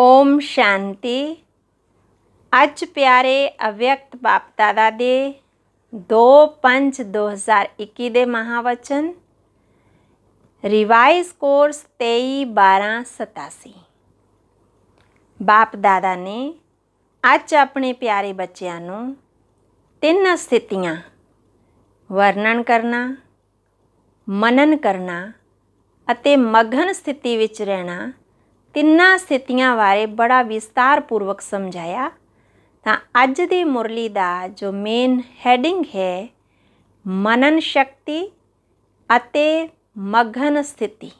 ਓਮ ਸ਼ਾਂਤੀ ਅੱਜ ਪਿਆਰੇ ਅਵਿਅਕਤ ਬਾਪਦਾਦਾ ਦੇ 25 2021 ਦੇ ਮਹਾਵਚਨ ਰਿਵਾਈਜ਼ ਕੋਰਸ 23/12/87 ਬਾਪਦਾਦਾ ਨੇ ਅੱਜ ਆਪਣੇ ਪਿਆਰੇ ਬੱਚਿਆਂ ਨੂੰ ਤਿੰਨ ਸਥਿਤੀਆਂ ਵਰਣਨ ਕਰਨਾ ਮਨਨ ਕਰਨਾ ਅਤੇ ਮਗਨ ਸਥਿਤੀ ਵਿੱਚ ਰਹਿਣਾ ਤਿੰਨਾਂ ਸਥਿਤੀਆਂ ਬਾਰੇ ਬੜਾ ਵਿਸਤਾਰਪੂਰਵਕ ਸਮਝਾਇਆ ਤਾਂ ਅੱਜ ਦੀ ਮੁਰਲੀ ਦਾ ਜੋ ਮੇਨ ਹੈਡਿੰਗ ਹੈ ਮਨਨ ਸ਼ਕਤੀ ਅਤੇ ਮਗਨ ਸਥਿਤੀ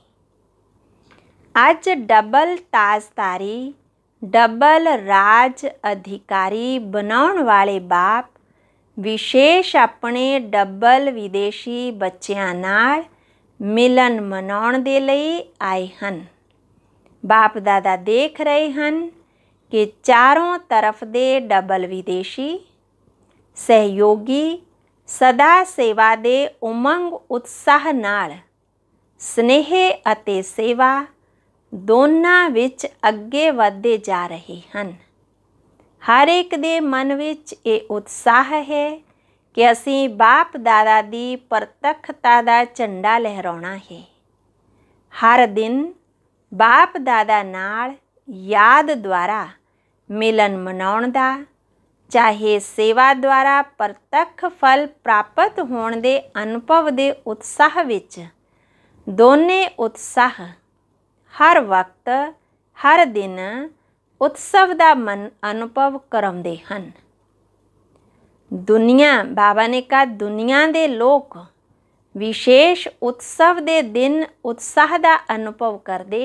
ਅੱਜ ਡਬਲ ਤਾਜ਼ਤਾਰੀ ਡਬਲ ਰਾਜ ਅਧਿਕਾਰੀ ਬਣਾਉਣ ਵਾਲੇ ਬਾਪ ਵਿਸ਼ੇਸ਼ ਆਪਣੇ ਡਬਲ ਵਿਦੇਸ਼ੀ ਬੱਚਿਆਂ ਨਾਲ ਮਿਲਨ ਮਨਾਉਣ ਦੇ ਲਈ ਆਏ ਹਨ ਬਾਪ ਦਾਦਾ ਦੇਖ ਰਹੇ ਹਨ ਕਿ ਚਾਰੋਂ ਤਰਫ ਦੇ ਡਬਲ ਵਿਦੇਸ਼ੀ ਸਹਿਯੋਗੀ ਸਦਾ ਸੇਵਾ ਦੇ ਉਮੰਗ ਉਤਸ਼ਾਹ ਨਾਲ ਸਨੇਹ ਅਤੇ ਸੇਵਾ ਦੋਨਾਂ ਵਿੱਚ ਅੱਗੇ ਵਧਦੇ ਜਾ ਰਹੇ ਹਨ ਹਰ ਇੱਕ ਦੇ ਮਨ ਵਿੱਚ ਇਹ ਉਤਸ਼ਾਹ ਹੈ ਕਿ ਅਸੀਂ ਬਾਪ ਦਾਦਾ ਦੀ ਪ੍ਰਤੱਖਤਾ ਦਾ ਝੰਡਾ ਲਹਿਰਾਉਣਾ ਹੈ ਹਰ ਦਿਨ ਬਾਪ ਦਾਦਾ ਨਾਲ ਯਾਦ ਦੁਆਰਾ ਮਿਲਨ ਮਨਾਉਣ ਦਾ ਚਾਹੇ ਸੇਵਾ ਦੁਆਰਾ ਪ੍ਰਤੱਖ ਫਲ ਪ੍ਰਾਪਤ ਹੋਣ ਦੇ ਅਨੁਭਵ ਦੇ ਉਤਸ਼ਾਹ ਵਿੱਚ ਦੋਨੇ ਉਤਸ਼ਾਹ ਹਰ ਵਕਤ ਹਰ ਦਿਨ ਉਤਸਵ ਦਾ ਮਨ ਅਨੁਭਵ ਕਰਾਉਂਦੇ ਹਨ ਦੁਨੀਆ ਬਾਬਾ ਨੇ ਕਹਾ ਦੁਨੀਆ ਦੇ ਲੋਕ ਵਿਸ਼ੇਸ਼ ਉਤਸਵ ਦੇ ਦਿਨ ਉਤਸ਼ਾਹ ਦਾ ਅਨੁਭਵ ਕਰਦੇ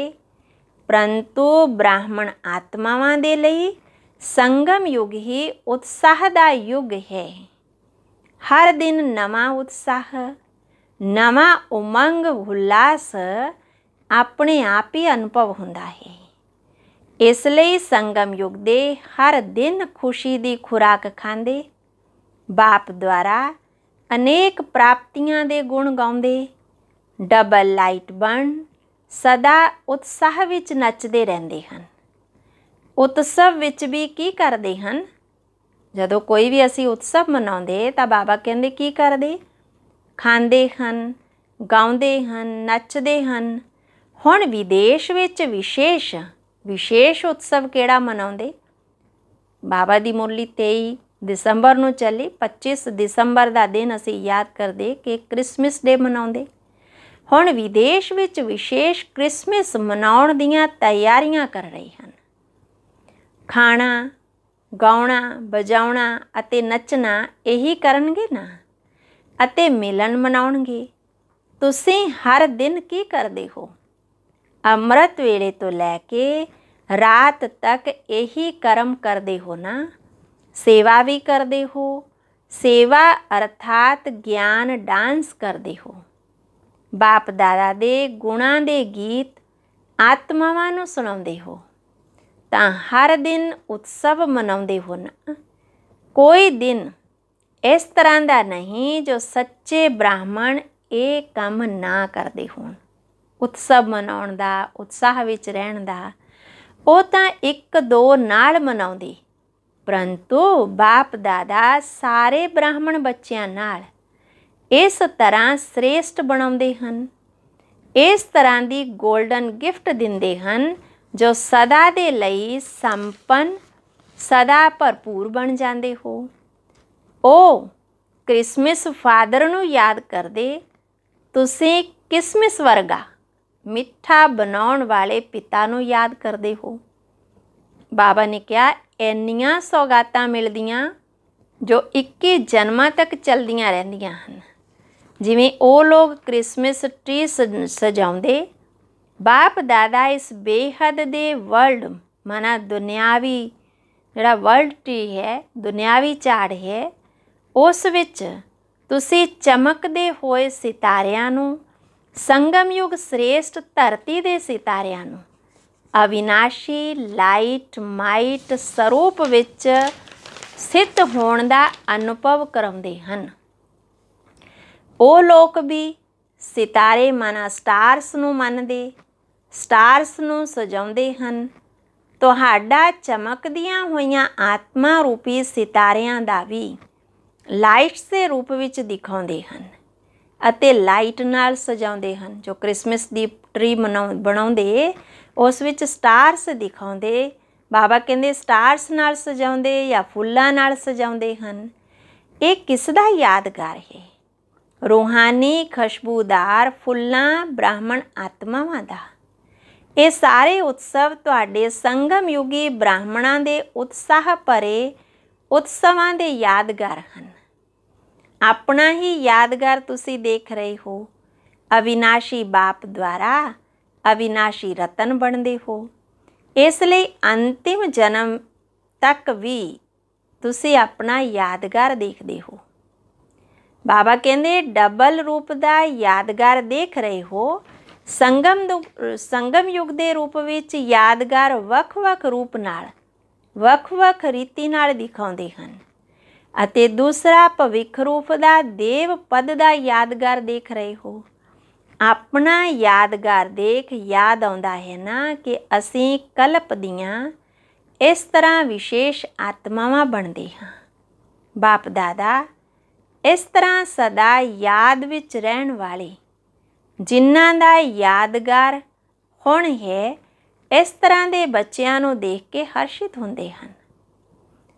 ਪ੍ਰੰਤੂ ਬ੍ਰਾਹਮਣ ਆਤਮਾਵਾਂ ਦੇ ਲਈ ਸੰਗਮ ਯੁਗ ਹੀ ਉਤਸ਼ਾਹ ਦਾ ਯੁਗ ਹੈ ਹਰ ਦਿਨ ਨਵਾਂ ਉਤਸ਼ਾਹ ਨਵਾਂ ਉਮੰਗ ਹੁਲਾਸ ਆਪਣੇ ਆਪ ਹੀ ਅਨੁਭਵ ਹੁੰਦਾ ਹੈ ਇਸ ਲਈ ਸੰਗਮ ਯੁਗ ਦੇ ਹਰ ਦਿਨ ਖੁਸ਼ੀ ਦੀ ਖੁਰਾਕ ਖਾਂਦੇ ਬਾਪ ਦੁਆਰਾ ਅਨੇਕ ਪ੍ਰਾਪਤੀਆਂ ਦੇ ਗੁਣ ਗਾਉਂਦੇ ਡਬਲ ਲਾਈਟ ਬਣ ਸਦਾ ਉਤਸ਼ਾਹ ਵਿੱਚ ਨੱਚਦੇ ਰਹਿੰਦੇ ਹਨ ਉਤਸਵ ਵਿੱਚ ਵੀ ਕੀ ਕਰਦੇ ਹਨ ਜਦੋਂ ਕੋਈ ਵੀ ਅਸੀਂ ਉਤਸਵ ਮਨਾਉਂਦੇ ਤਾਂ ਬਾਬਾ ਕਹਿੰਦੇ ਕੀ ਕਰਦੇ ਖਾਂਦੇ ਹਨ ਗਾਉਂਦੇ ਹਨ ਨੱਚਦੇ ਹਨ ਹੁਣ ਵਿਦੇਸ਼ ਵਿੱਚ ਵਿਸ਼ੇਸ਼ ਵਿਸ਼ੇਸ਼ ਉਤਸਵ ਕਿਹੜਾ ਮਨਾਉਂਦੇ ਬਾਬਾ ਦੀ ਮੁਰਲੀ ਤੇਈ ਦਸੰਬਰ ਨੂੰ ਚੱਲੀ 25 ਦਸੰਬਰ ਦਾ ਦਿਨ ਅਸੀਂ ਯਾਦ ਕਰਦੇ ਕਿ 크리스마ਸ ਡੇ ਮਨਾਉਂਦੇ ਹੁਣ ਵਿਦੇਸ਼ ਵਿੱਚ ਵਿਸ਼ੇਸ਼ 크리스마ਸ ਮਨਾਉਣ ਦੀਆਂ ਤਿਆਰੀਆਂ ਕਰ ਰਹੇ ਹਨ ਖਾਣਾ ਗਾਉਣਾ ਬਜਾਉਣਾ ਅਤੇ ਨੱਚਣਾ ਇਹੀ ਕਰਨਗੇ ਨਾ ਅਤੇ ਮਿਲਨ ਮਨਾਉਣਗੇ ਤੁਸੀਂ ਹਰ ਦਿਨ ਕੀ ਕਰਦੇ ਹੋ ਅੰਮ੍ਰਿਤ ਵੇਲੇ ਤੋਂ ਲੈ ਕੇ ਰਾਤ ਤੱਕ ਇਹੀ ਕਰਮ ਕਰਦੇ ਹੋ ਨਾ ਸੇਵਾ ਵੀ ਕਰਦੇ ਹੋ ਸੇਵਾ ਅਰਥਾਤ ਗਿਆਨ ਡਾਂਸ ਕਰਦੇ ਹੋ ਬਾਪ ਦਾਦਾ ਦੇ ਗੁਣਾਂ ਦੇ ਗੀਤ ਆਤਮਾਵਾਂ ਨੂੰ ਸੁਣਾਉਂਦੇ ਹੋ ਤਾਂ ਹਰ ਦਿਨ ਉਤਸਵ ਮਨਾਉਂਦੇ ਹੋ ਨਾ ਕੋਈ ਦਿਨ ਇਸ ਤਰ੍ਹਾਂ ਦਾ ਨਹੀਂ ਜੋ ਸੱਚੇ ਬ੍ਰਾਹਮਣ ਇਹ ਕੰਮ ਨਾ ਕਰਦੇ ਹੋਣ ਉਤਸਵ ਮਨਾਉਣ ਦਾ ਉਤਸ਼ਾਹ ਵਿੱਚ ਰਹਿਣ ਦਾ ਉਹ ਤਾਂ ਇੱਕ ਦੋ ਨਾਲ ਮਨਾਉਂਦੇ ਪਰੰਤੂ ਬਾਪ ਦਾਦਾ ਸਾਰੇ ਬ੍ਰਾਹਮਣ ਬੱਚਿਆਂ ਨਾਲ ਇਸ ਤਰ੍ਹਾਂ ਸ੍ਰੇਸ਼ਟ ਬਣਾਉਂਦੇ ਹਨ ਇਸ ਤਰ੍ਹਾਂ ਦੀ 골ਡਨ ਗਿਫਟ ਦਿੰਦੇ ਹਨ ਜੋ ਸਦਾ ਦੇ ਲਈ ਸੰਪਨ ਸਦਾ ਭਰਪੂਰ ਬਣ ਜਾਂਦੇ ਹੋ ਉਹ ਕ੍ਰਿਸਮਸ ਫਾਦਰ ਨੂੰ ਯਾਦ ਕਰਦੇ ਤੁਸੀਂ ਕਿਸਮਿਸ ਵਰਗਾ ਮਿੱਠਾ ਬਣਾਉਣ ਵਾਲੇ ਪਿਤਾ ਨੂੰ ਯਾਦ ਕਰਦੇ ਹੋ ਬਾਬਾ ਨੇ ਕਿਹਾ ਇੰਨੀਆਂ ਸੌਗਾਤਾਂ ਮਿਲਦੀਆਂ ਜੋ 21 ਜਨਮਾਂ ਤੱਕ ਚਲਦੀਆਂ ਰਹਿੰਦੀਆਂ ਹਨ ਜਿਵੇਂ ਉਹ ਲੋਕ 크리스마ਸ ਟ੍ਰੀ ਸਜਾਉਂਦੇ ਬਾਪ ਦਾਦਾ ਇਸ ਬੇਹੱਦ ਦੇ ਵਰਲਡ ਮਨਾ ਦੁਨਿਆਵੀ ਜਿਹੜਾ ਵਰਲਡ ਟ੍ਰੀ ਹੈ ਦੁਨਿਆਵੀ ਝਾੜ ਹੈ ਉਸ ਵਿੱਚ ਤੁਸੀਂ ਚਮਕਦੇ ਹੋਏ ਸਿਤਾਰਿਆਂ ਨੂੰ ਸੰਗਮ ਯੁਗ ਸ੍ਰੇਸ਼ਟ ਧਰਤੀ ਦੇ ਸਿਤਾਰਿਆਂ ਨੂੰ ਅਵਿਨਾਸ਼ੀ ਲਾਈਟ ਮਾਈਟ ਸਰੂਪ ਵਿੱਚ ਸਥਿਤ ਹੋਣ ਦਾ ਅਨੁਭਵ ਕਰਾਉਂਦੇ ਹਨ ਉਹ ਲੋਕ ਵੀ ਸਿਤਾਰੇ ਮਨਾ ਸਟਾਰਸ ਨੂੰ ਮੰਨਦੇ ਸਟਾਰਸ ਨੂੰ ਸਜਾਉਂਦੇ ਹਨ ਤੁਹਾਡਾ ਚਮਕਦੀਆਂ ਹੋਈਆਂ ਆਤਮਾ ਰੂਪੀ ਸਿਤਾਰਿਆਂ ਦਾ ਵੀ ਲਾਈਟ ਦੇ ਰੂਪ ਵਿੱਚ ਦਿਖਾਉਂਦੇ ਹਨ ਅਤੇ ਲਾਈਟ ਨਾਲ ਸਜਾਉਂਦੇ ਹਨ ਜੋ ਕ੍ਰਿਸਮਸ ਦੀ ਟ੍ਰੀ ਬਣਾਉਂਦੇ ਉਸ ਵਿੱਚ ਸਟਾਰਸ ਦਿਖਾਉਂਦੇ ਬਾਬਾ ਕਹਿੰਦੇ ਸਟਾਰਸ ਨਾਲ ਸਜਾਉਂਦੇ ਜਾਂ ਫੁੱਲਾਂ ਨਾਲ ਸਜਾਉਂਦੇ ਹਨ ਇਹ ਕਿਸ ਦਾ ਯਾਦਗਾਰ ਹੈ ਰੋਹਾਨੀ ਖੁਸ਼ਬੂਦਾਰ ਫੁੱਲਾਂ ਬ੍ਰਾਹਮਣ ਆਤਮਾਵਾਂ ਦਾ ਇਹ ਸਾਰੇ ਉਤਸਵ ਤੁਹਾਡੇ ਸੰਗਮ ਯੁਗੀ ਬ੍ਰਾਹਮਣਾਂ ਦੇ ਉਤਸ਼ਾਹ ਭਰੇ ਉਤਸਵਾਂ ਦੇ ਯਾਦਗਾਰ ਹਨ ਆਪਣਾ ਹੀ ਯਾਦਗਾਰ ਤੁਸੀਂ ਦੇਖ ਰਹੇ ਹੋ ਅਵਿਨਾਸ਼ੀ ਬਾਪ ਦੁਆਰਾ ਅਵਿਨਾਸ਼ੀ ਰਤਨ ਬਣਦੇ ਹੋ ਇਸ ਲਈ ਅੰਤਿਮ ਜਨਮ ਤੱਕ ਵੀ ਤੁਸੀਂ ਆਪਣਾ ਯਾਦਗਾਰ ਦੇਖਦੇ ਹੋ ਬਾਬਾ ਕਹਿੰਦੇ ਡਬਲ ਰੂਪ ਦਾ ਯਾਦਗਾਰ ਦੇਖ ਰਹੇ ਹੋ ਸੰਗਮ ਸੰਗਮ ਯੁਗ ਦੇ ਰੂਪ ਵਿੱਚ ਯਾਦਗਾਰ ਵੱਖ-ਵੱਖ ਰੂਪ ਨਾਲ ਵੱਖ-ਵੱਖ ਰੀਤੀ ਨਾਲ ਦਿਖਾਉਂਦੇ ਹਨ ਅਤੇ ਦੂਸਰਾ ਭਵਿੱਖ ਰੂਪ ਦਾ ਦੇਵ ਪਦ ਦਾ ਯਾਦਗਾਰ ਦੇਖ ਰਹੇ ਹੋ ਆਪਣਾ ਯਾਦਗਾਰ ਦੇਖ ਯਾਦ ਆਉਂਦਾ ਹੈ ਨਾ ਕਿ ਅਸੀਂ ਕਲਪ ਦੀਆਂ ਇਸ ਤਰ੍ਹਾਂ ਵਿਸ਼ੇਸ਼ ਆਤਮਾਵਾਂ ਬਣਦੇ ਹਾਂ ਬਾਪ ਦਾਦਾ ਇਸ ਤਰ੍ਹਾਂ ਸਦਾ ਯਾਦ ਵਿੱਚ ਰਹਿਣ ਵਾਲੇ ਜਿਨ੍ਹਾਂ ਦਾ ਯਾਦਗਾਰ ਹੁਣ ਹੈ ਇਸ ਤਰ੍ਹਾਂ ਦੇ ਬੱਚਿਆਂ ਨੂੰ ਦੇਖ ਕੇ ਹਰਸ਼ਿਤ ਹੁੰਦੇ ਹਨ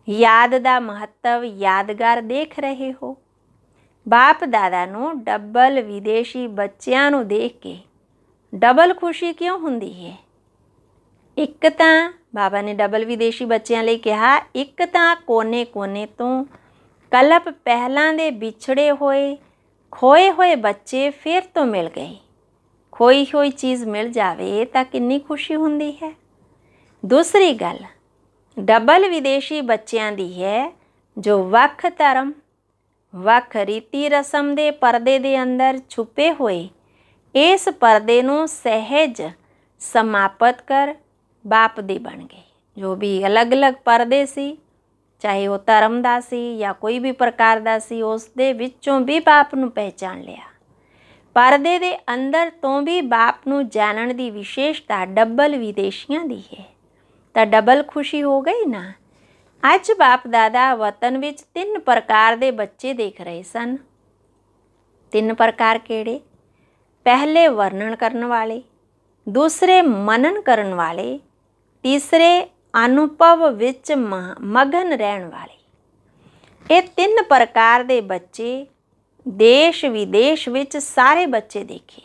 ਯਾਦ ਦਾ ਮਹੱਤਵ ਯਾਦਗਾਰ ਦੇਖ ਰਹੇ ਹੋ ਬਾਪ ਦਾਦਾ ਨੂੰ ਡਬਲ ਵਿਦੇਸ਼ੀ ਬੱਚਿਆਂ ਨੂੰ ਦੇਖ ਕੇ ਡਬਲ ਖੁਸ਼ੀ ਕਿਉਂ ਹੁੰਦੀ ਹੈ ਇੱਕ ਤਾਂ ਬਾਬਾ ਨੇ ਡਬਲ ਵਿਦੇਸ਼ੀ ਬੱਚਿਆਂ ਲਈ ਕਿਹਾ ਇੱਕ ਤਾਂ ਕੋਨੇ-ਕੋਨੇ ਤੋਂ ਕਲਪ ਪਹਿਲਾਂ ਦੇ ਵਿਛੜੇ ਹੋਏ ਖੋਏ ਹੋਏ ਬੱਚੇ ਫਿਰ ਤੋਂ ਮਿਲ ਗਏ ਖੋਈ ਹੋਈ ਚੀਜ਼ ਮਿਲ ਜਾਵੇ ਤਾਂ ਕਿੰਨੀ ਖੁਸ਼ੀ ਹੁੰਦੀ ਹੈ ਦੂਸਰੀ ਗੱਲ ਡਬਲ ਵਿਦੇਸ਼ੀ ਬੱਚਿਆਂ ਦੀ ਹੈ ਜੋ ਵੱਖ ਧਰਮ ਵੱਖ ਰੀਤੀ ਰਸਮ ਦੇ ਪਰਦੇ ਦੇ ਅੰਦਰ ਛੁਪੇ ਹੋਏ ਇਸ ਪਰਦੇ ਨੂੰ ਸਹਿਜ ਸਮਾਪਤ ਕਰ ਬਾਪ ਦੀ ਬਣ ਗਈ ਜੋ ਵੀ ਅਲੱਗ-ਅਲੱਗ ਪਰਦੇ ਸੀ ਚਾਹੇ ਉਹ ਧਰਮ ਦਾ ਸੀ ਜਾਂ ਕੋਈ ਵੀ ਪ੍ਰਕਾਰ ਦਾ ਸੀ ਉਸ ਦੇ ਵਿੱਚੋਂ ਵੀ ਬਾਪ ਨੂੰ ਪਹਿਚਾਨ ਲਿਆ ਪਰਦੇ ਦੇ ਅੰਦਰ ਤੋਂ ਵੀ ਬਾਪ ਨੂੰ ਜਾਣਨ ਦੀ ਵਿਸ਼ੇਸ਼ਤਾ ਡਬਲ ਵਿਦੇਸ਼ੀਆਂ ਦੀ ਹੈ ਤਾਂ ਡਬਲ ਖੁਸ਼ੀ ਹੋ ਗਈ ਨਾ ਅੱਜ ਬਾਪ ਦਾਦਾ ਵਤਨ ਵਿੱਚ ਤਿੰਨ ਪ੍ਰਕਾਰ ਦੇ ਬੱਚੇ ਦੇਖ ਰਹੇ ਸਨ ਤਿੰਨ ਪ੍ਰਕਾਰ ਕਿਹੜੇ ਪਹਿਲੇ ਵਰਣਨ ਕਰਨ ਵਾਲੇ ਦੂਸਰੇ ਮਨਨ ਕਰਨ ਵਾਲੇ ਤੀਸਰੇ ਅਨੁਭਵ ਵਿੱਚ ਮਗਨ ਰਹਿਣ ਵਾਲੇ ਇਹ ਤਿੰਨ ਪ੍ਰਕਾਰ ਦੇ ਬੱਚੇ ਦੇਸ਼ ਵਿਦੇਸ਼ ਵਿੱਚ ਸਾਰੇ ਬੱਚੇ ਦੇਖੇ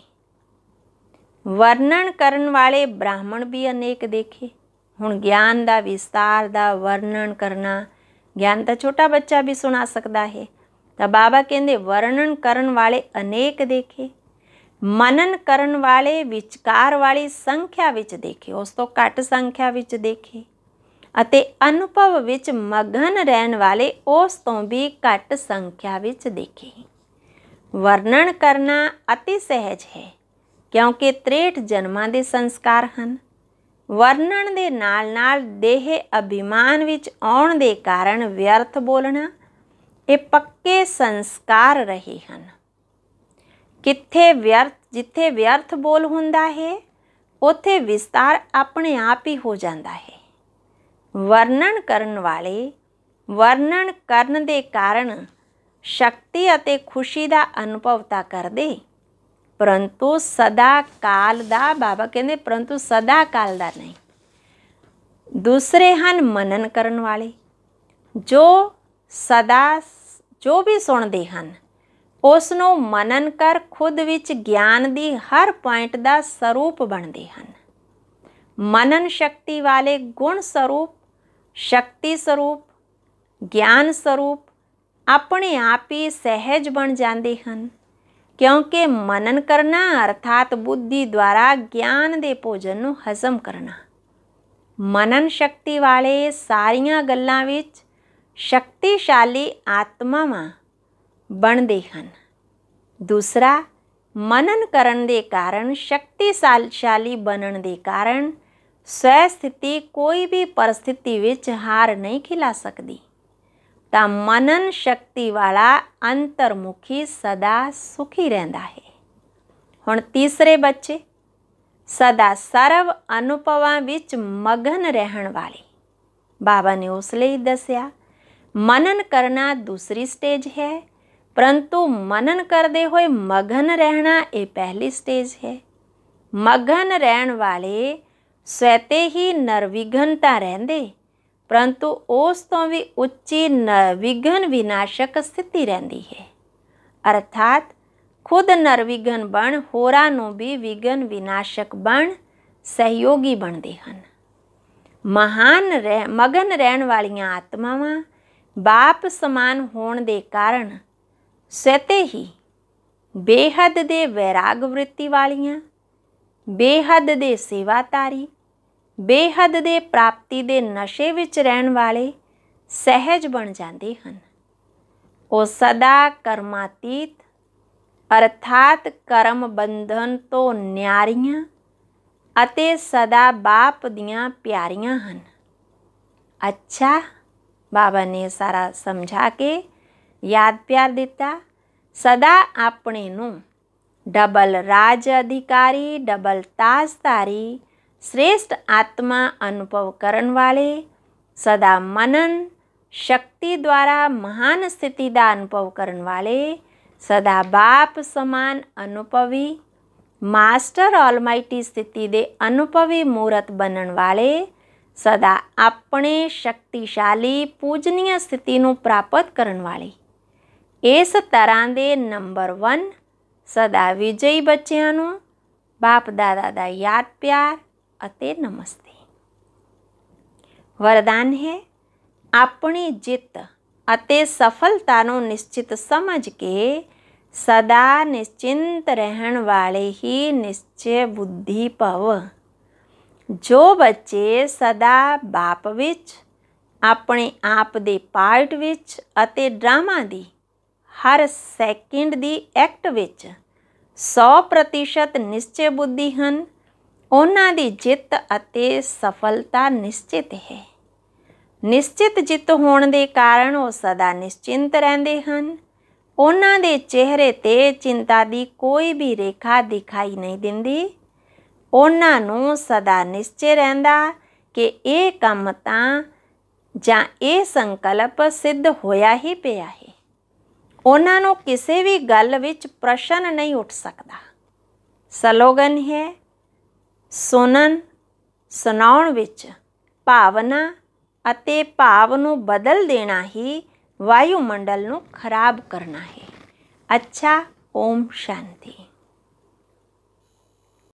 ਵਰਣਨ ਕਰਨ ਵਾਲੇ ਬ੍ਰਾਹਮਣ ਵੀ ਅਨੇਕ ਦੇਖੇ ਹੁਣ ਗਿਆਨ ਦਾ ਵਿਸਤਾਰ ਦਾ ਵਰਣਨ ਕਰਨਾ ਗਿਆਨ ਤਾਂ ਛੋਟਾ ਬੱਚਾ ਵੀ ਸੁਣਾ ਸਕਦਾ ਹੈ ਤਾਂ ਬਾਬਾ ਕਹਿੰਦੇ ਵਰਣਨ ਕਰਨ ਵਾਲੇ ਅਨੇਕ ਦੇਖੇ ਮਨਨ ਕਰਨ ਵਾਲੇ ਵਿਚਾਰ ਵਾਲੀ ਸੰਖਿਆ ਵਿੱਚ ਦੇਖੇ ਉਸ ਤੋਂ ਘੱਟ ਸੰਖਿਆ ਵਿੱਚ ਦੇਖੇ ਅਤੇ ਅਨੁਭਵ ਵਿੱਚ ਮਗਨ ਰਹਿਣ ਵਾਲੇ ਉਸ ਤੋਂ ਵੀ ਘੱਟ ਸੰਖਿਆ ਵਿੱਚ ਦੇਖੇ ਵਰਣਨ ਕਰਨਾ ਅਤੀ ਸਹਿਜ ਹੈ ਕਿਉਂਕਿ 63 ਜਨਮਾਂ ਦੇ ਸੰਸਕਾਰ ਹਨ ਵਰਣਨ ਦੇ ਨਾਲ-ਨਾਲ ਦੇਹ ਅਭਿਮਾਨ ਵਿੱਚ ਆਉਣ ਦੇ ਕਾਰਨ ਵਿਅਰਥ ਬੋਲਣਾ ਇਹ ਪੱਕੇ ਸੰਸਕਾਰ ਰਹੇ ਹਨ ਕਿੱਥੇ ਵਿਅਰਥ ਜਿੱਥੇ ਵਿਅਰਥ ਬੋਲ ਹੁੰਦਾ ਹੈ ਉਥੇ ਵਿਸਤਾਰ ਆਪਣੇ ਆਪ ਹੀ ਹੋ ਜਾਂਦਾ ਹੈ ਵਰਣਨ ਕਰਨ ਵਾਲੇ ਵਰਣਨ ਕਰਨ ਦੇ ਕਾਰਨ ਸ਼ਕਤੀ ਅਤੇ ਖੁਸ਼ੀ ਦਾ ਅਨੁਭਵਤਾ ਕਰਦੇ ਪਰੰਤੂ ਸਦਾ ਕਾਲ ਦਾ ਬਾਬਾ ਕਹਿੰਦੇ ਪਰੰਤੂ ਸਦਾ ਕਾਲ ਦਾ ਨਹੀਂ ਦੂਸਰੇ ਹਨ ਮਨਨ ਕਰਨ ਵਾਲੇ ਜੋ ਸਦਾ ਜੋ ਵੀ ਸੁਣਦੇ ਹਨ ਉਸ ਨੂੰ ਮਨਨ ਕਰ ਖੁਦ ਵਿੱਚ ਗਿਆਨ ਦੀ ਹਰ ਪੁਆਇੰਟ ਦਾ ਸਰੂਪ ਬਣਦੇ ਹਨ ਮਨਨ ਸ਼ਕਤੀ ਵਾਲੇ ਗੁਣ ਸਰੂਪ ਸ਼ਕਤੀ ਸਰੂਪ ਗਿਆਨ ਸਰੂਪ ਆਪਣੇ ਆਪ ਹੀ ਸਹਿਜ ਬਣ ਜਾਂਦੇ ਹਨ ਕਿਉਂਕਿ ਮਨਨ ਕਰਨਾ ਅਰਥਾਤ ਬੁੱਧੀ ਦੁਆਰਾ ਗਿਆਨ ਦੇ ਭੋਜਨ ਨੂੰ ਹਜ਼ਮ ਕਰਨਾ ਮਨਨ ਸ਼ਕਤੀ ਵਾਲੇ ਸਾਰੀਆਂ ਗੱਲਾਂ ਵਿੱਚ ਸ਼ਕਤੀਸ਼ਾਲੀ ਆਤਮਾਵਾਂ ਬਣਦੇ ਹਨ ਦੂਸਰਾ ਮਨਨ ਕਰਨ ਦੇ ਕਾਰਨ ਸ਼ਕਤੀਸ਼ਾਲੀ ਬਣਨ ਦੇ ਕਾਰਨ ਸਵੈ ਸਥਿਤੀ ਕੋਈ ਵੀ ਪਰਿਸਥਿਤੀ ਵਿੱਚ ਹਾਰ ਨਹੀਂ ਖਿਲਾ ਸਕਦੀ ਤਾਂ ਮਨਨ ਸ਼ਕਤੀ ਵਾਲਾ ਅੰਤਰਮੁਖੀ ਸਦਾ ਸੁਖੀ ਰਹਿੰਦਾ ਹੈ ਹੁਣ ਤੀਸਰੇ ਬੱਚੇ ਸਦਾ ਸਰਵ ਅਨੁਭਵਾਂ ਵਿੱਚ ਮਗਨ ਰਹਿਣ ਵਾਲੇ ਬਾਬਾ ਨੇ ਉਸ ਲਈ ਦੱਸਿਆ ਮਨਨ ਕਰਨਾ ਦੂਸਰੀ ਸਟੇਜ ਹੈ ਪਰੰਤੂ ਮਨਨ ਕਰਦੇ ਹੋਏ ਮਗਨ ਰਹਿਣਾ ਇਹ ਪਹਿਲੀ ਸਟੇਜ ਹੈ ਮਗਨ ਰਹਿਣ ਵਾਲੇ ਸਵੈਤੇ ਹੀ ਨਿਰਵਿਘਨਤਾ ਰਹਿੰਦੇ ਪਰੰਤੂ ਉਸ ਤੋਂ ਵੀ ਉੱਚੀ ਵਿਗਨ ਵਿਨਾਸ਼ਕ ਸਥਿਤੀ ਰਹਿੰਦੀ ਹੈ ਅਰਥਾਤ ਖੁਦ ਨਰਵਿਗਨ ਬਣ ਹੋਰਾਂ ਨੂੰ ਵੀ ਵਿਗਨ ਵਿਨਾਸ਼ਕ ਬਣ ਸਹਿਯੋਗੀ ਬਣਦੇ ਹਨ ਮਹਾਨ ਰਹਿ ਮਗਨ ਰਹਿਣ ਵਾਲੀਆਂ ਆਤਮਾਵਾਂ ਬਾਪ ਸਮਾਨ ਹੋਣ ਦੇ ਕਾਰਨ ਸਤੇ ਹੀ ਬੇਹੱਦ ਦੇ ਵੈਰਾਗ ਵ੍ਰਿਤੀ ਵਾਲੀਆਂ ਬੇਹੱਦ ਦੇ ਸੇਵਾਤਾਰੀ ਬੇਹੱਦ ਦੇ ਪ੍ਰਾਪਤੀ ਦੇ ਨਸ਼ੇ ਵਿੱਚ ਰਹਿਣ ਵਾਲੇ ਸਹਿਜ ਬਣ ਜਾਂਦੇ ਹਨ ਉਹ ਸਦਾ ਕਰਮਾਤੀਤ ਅਰਥਾਤ ਕਰਮ ਬੰਧਨ ਤੋਂ ਨਿਆਰੀਆਂ ਅਤੇ ਸਦਾ ਬਾਪ ਦੀਆਂ ਪਿਆਰੀਆਂ ਹਨ ਅੱਛਾ ਬਾਬਾ ਨੇ ਸਾਰਾ ਸਮਝਾ ਕੇ ਯਾਦ ਪਿਆਰ ਦਿੱਤਾ ਸਦਾ ਆਪਣੇ ਨੂੰ ਡਬਲ ਰਾਜ ਅਧਿਕਾਰੀ ਡਬਲ ਤਾਜਧਾਰੀ ਕਰਨ ਵਾਲੇ શ્રેષ્ઠ આત્મા અનુભવ કરણવાળે ਦਾ મનન ਕਰਨ ਵਾਲੇ મહાન સ્થિતિદા અનુભવ કરણવાળે સદા બાપ ਸਥਿਤੀ ਦੇ માસ્ટર ਮੂਰਤ ਬਨਣ ਵਾਲੇ મૂર્ત ਆਪਣੇ ਸ਼ਕਤੀਸ਼ਾਲੀ ਪੂਜਨੀਯ ਸਥਿਤੀ ਨੂੰ ਪ੍ਰਾਪਤ ਕਰਨ ਵਾਲੇ ਇਸ ਤਰ੍ਹਾਂ ਦੇ ਨੰਬਰ 1 ਸਦਾ ਵਿਜਈ ਬੱਚਿਆਂ ਨੂੰ ਬਾਪ ਦਾਦਾ ਦਾ ਯਾਦ ਪਿਆਰ ਅਤੇ ਨਮਸਤੇ ਵਰਦਾਨ ਹੈ ਆਪਣੀ ਜਿੱਤ ਅਤੇ ਸਫਲਤਾ ਨੂੰ ਨਿਸ਼ਚਿਤ ਸਮਝ ਕੇ ਸਦਾ ਨਿਸ਼ਚਿੰਤ ਰਹਿਣ ਵਾਲੇ ਹੀ ਨਿਸ਼ਚੈ ਬੁੱਧੀ ਭਵ ਜੋ ਬੱਚੇ ਸਦਾ ਬਾਪ ਵਿੱਚ ਆਪਣੇ ਆਪ ਦੇ ਪਾਰਟ ਵਿੱਚ ਅਤੇ ਡਰਾਮਾ ਦੀ ਹਰ ਸੈਕਿੰਡ ਦੀ ਐਕਟ ਵਿੱਚ 100% ਨਿਸ਼ਚੈ ਬੁੱਧੀ ਹਨ ਉਹਨਾਂ ਦੀ ਜਿੱਤ ਅਤੇ ਸਫਲਤਾ ਨਿਸ਼ਚਿਤ ਹੈ ਨਿਸ਼ਚਿਤ ਜਿੱਤ ਹੋਣ ਦੇ ਕਾਰਨ ਉਹ ਸਦਾ ਨਿਸ਼ਚਿੰਤ ਰਹਿੰਦੇ ਹਨ ਉਹਨਾਂ ਦੇ ਚਿਹਰੇ ਤੇ ਚਿੰਤਾ ਦੀ ਕੋਈ ਵੀ ਰੇਖਾ ਦਿਖਾਈ ਨਹੀਂ ਦਿੰਦੀ ਉਹਨਾਂ ਨੂੰ ਸਦਾ ਨਿਸ਼ਚੈ ਰਹਿੰਦਾ ਕਿ ਇਹ ਕੰਮ ਤਾਂ ਜਾਂ ਇਹ ਸੰਕਲਪ ਸਿੱਧ ਹੋਇਆ ਹੀ ਪਿਆ ਹੈ ਉਹਨਾਂ ਨੂੰ ਕਿਸੇ ਵੀ ਗੱਲ ਵਿੱਚ ਪ੍ਰਸ਼ਨ ਨਹੀਂ ਉੱਠ ਸਕਦਾ ਸਲੋਗਨ ਹੈ ਸੁਣਨ ਸੁਣਾਉਣ ਵਿੱਚ ਭਾਵਨਾ ਅਤੇ ਭਾਵ ਨੂੰ ਬਦਲ ਦੇਣਾ ਹੀ ਵਾਯੂਮੰਡਲ ਨੂੰ ਖਰਾਬ ਕਰਨਾ ਹੈ ਅੱਛਾ ਓਮ ਸ਼ਾਂਤੀ